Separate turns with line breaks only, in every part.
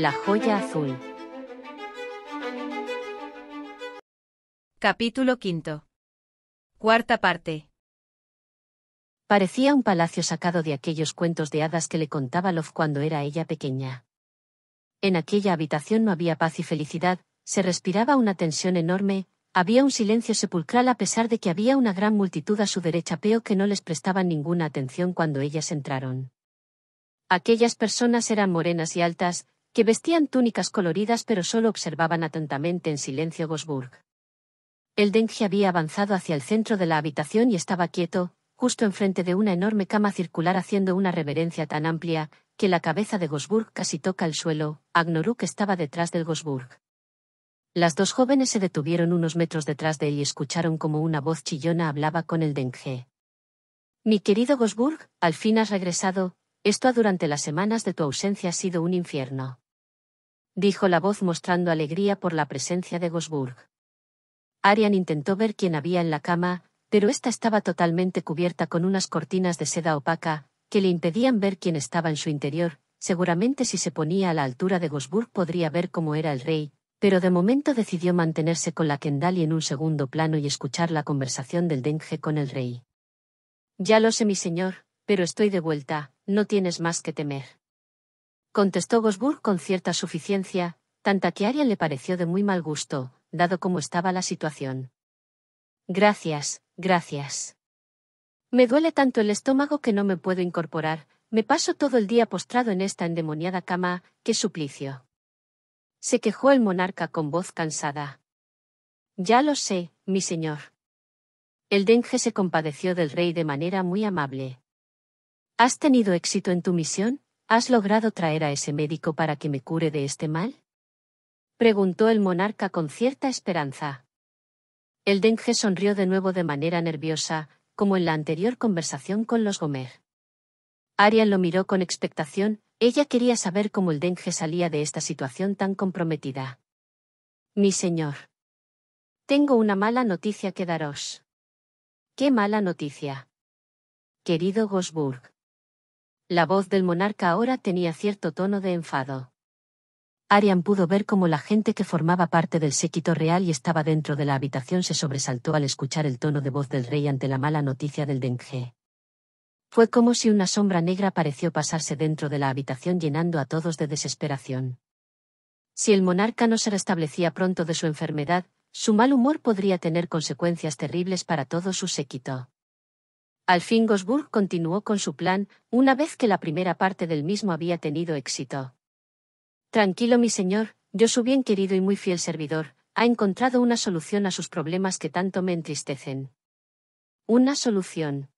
La joya azul. Capítulo quinto. Cuarta parte. Parecía un palacio sacado de aquellos cuentos de hadas que le contaba Love cuando era ella pequeña. En aquella habitación no había paz y felicidad, se respiraba una tensión enorme, había un silencio sepulcral a pesar de que había una gran multitud a su derecha peo que no les prestaban ninguna atención cuando ellas entraron. Aquellas personas eran morenas y altas, que vestían túnicas coloridas pero solo observaban atentamente en silencio Gosburg. El Dengue había avanzado hacia el centro de la habitación y estaba quieto, justo enfrente de una enorme cama circular haciendo una reverencia tan amplia que la cabeza de Gosburg casi toca el suelo. Agnoruk estaba detrás del Gosburg. Las dos jóvenes se detuvieron unos metros detrás de él y escucharon como una voz chillona hablaba con el denge. Mi querido Gosburg, al fin has regresado, esto durante las semanas de tu ausencia ha sido un infierno. Dijo la voz mostrando alegría por la presencia de Gosburg. Arian intentó ver quién había en la cama, pero ésta estaba totalmente cubierta con unas cortinas de seda opaca, que le impedían ver quién estaba en su interior. Seguramente si se ponía a la altura de Gosburg podría ver cómo era el rey, pero de momento decidió mantenerse con la Kendali en un segundo plano y escuchar la conversación del Denge con el rey. Ya lo sé, mi señor, pero estoy de vuelta, no tienes más que temer. Contestó Gosburg con cierta suficiencia, tanta que Ariel le pareció de muy mal gusto, dado como estaba la situación. Gracias, gracias. Me duele tanto el estómago que no me puedo incorporar, me paso todo el día postrado en esta endemoniada cama, qué suplicio. Se quejó el monarca con voz cansada. Ya lo sé, mi señor. El denje se compadeció del rey de manera muy amable. ¿Has tenido éxito en tu misión? ¿Has logrado traer a ese médico para que me cure de este mal? Preguntó el monarca con cierta esperanza. El denje sonrió de nuevo de manera nerviosa, como en la anterior conversación con los Gomer. Ariel lo miró con expectación, ella quería saber cómo el denje salía de esta situación tan comprometida. Mi señor. Tengo una mala noticia que daros. ¿Qué mala noticia? Querido Gosburg. La voz del monarca ahora tenía cierto tono de enfado. Arian pudo ver cómo la gente que formaba parte del séquito real y estaba dentro de la habitación se sobresaltó al escuchar el tono de voz del rey ante la mala noticia del dengue. Fue como si una sombra negra pareció pasarse dentro de la habitación llenando a todos de desesperación. Si el monarca no se restablecía pronto de su enfermedad, su mal humor podría tener consecuencias terribles para todo su séquito. Al fin Gosburg continuó con su plan, una vez que la primera parte del mismo había tenido éxito. Tranquilo mi señor, yo su bien querido y muy fiel servidor, ha encontrado una solución a sus problemas que tanto me entristecen. Una solución.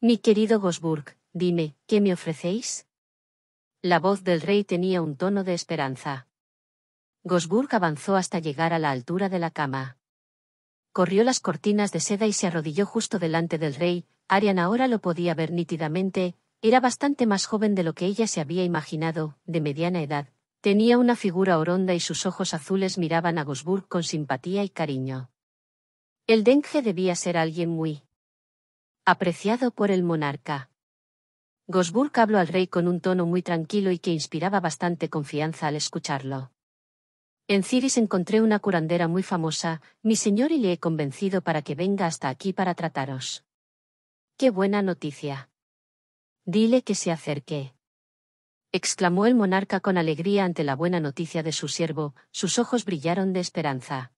Mi querido Gosburg, dime, ¿qué me ofrecéis? La voz del rey tenía un tono de esperanza. Gosburg avanzó hasta llegar a la altura de la cama. Corrió las cortinas de seda y se arrodilló justo delante del rey, Arian ahora lo podía ver nítidamente, era bastante más joven de lo que ella se había imaginado, de mediana edad. Tenía una figura oronda y sus ojos azules miraban a Gosburg con simpatía y cariño. El Dengue debía ser alguien muy apreciado por el monarca. Gosburg habló al rey con un tono muy tranquilo y que inspiraba bastante confianza al escucharlo. En Ciris encontré una curandera muy famosa, mi señor, y le he convencido para que venga hasta aquí para trataros. ¡Qué buena noticia! Dile que se acerque. exclamó el monarca con alegría ante la buena noticia de su siervo, sus ojos brillaron de esperanza.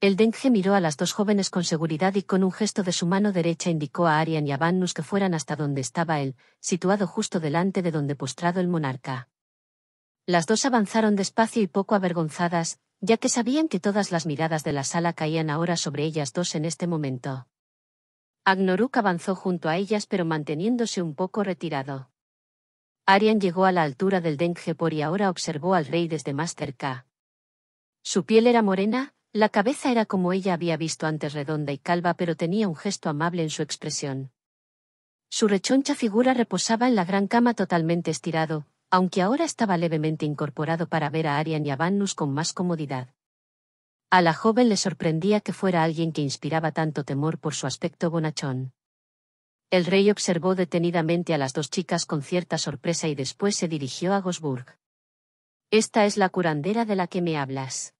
El Dengue miró a las dos jóvenes con seguridad y con un gesto de su mano derecha indicó a Arian y a Vannus que fueran hasta donde estaba él, situado justo delante de donde postrado el monarca. Las dos avanzaron despacio y poco avergonzadas, ya que sabían que todas las miradas de la sala caían ahora sobre ellas dos en este momento. Agnoruk avanzó junto a ellas pero manteniéndose un poco retirado. Arian llegó a la altura del Denghepor y ahora observó al rey desde más cerca. Su piel era morena, la cabeza era como ella había visto antes redonda y calva pero tenía un gesto amable en su expresión. Su rechoncha figura reposaba en la gran cama totalmente estirado, aunque ahora estaba levemente incorporado para ver a Arian y a con más comodidad. A la joven le sorprendía que fuera alguien que inspiraba tanto temor por su aspecto bonachón. El rey observó detenidamente a las dos chicas con cierta sorpresa y después se dirigió a Gosburg. Esta es la curandera de la que me hablas.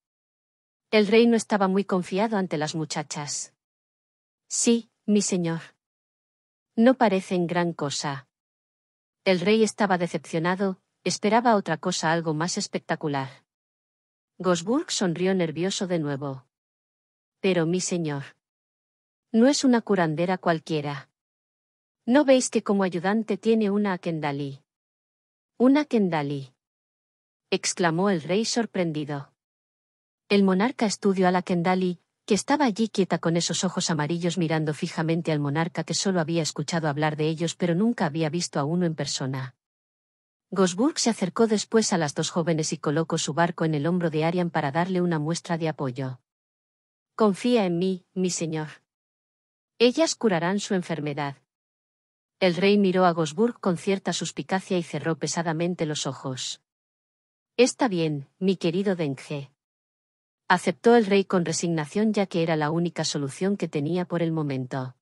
El rey no estaba muy confiado ante las muchachas. Sí, mi señor. No parecen gran cosa. El rey estaba decepcionado, esperaba otra cosa algo más espectacular. Gosburg sonrió nervioso de nuevo. Pero mi señor. No es una curandera cualquiera. ¿No veis que como ayudante tiene una Akendali? Una Akendali. exclamó el rey sorprendido. El monarca estudió a la Kendali, que estaba allí quieta con esos ojos amarillos mirando fijamente al monarca que solo había escuchado hablar de ellos pero nunca había visto a uno en persona. Gosburg se acercó después a las dos jóvenes y colocó su barco en el hombro de Arian para darle una muestra de apoyo. Confía en mí, mi señor. Ellas curarán su enfermedad. El rey miró a Gosburg con cierta suspicacia y cerró pesadamente los ojos. Está bien, mi querido Denge. Aceptó el rey con resignación ya que era la única solución que tenía por el momento.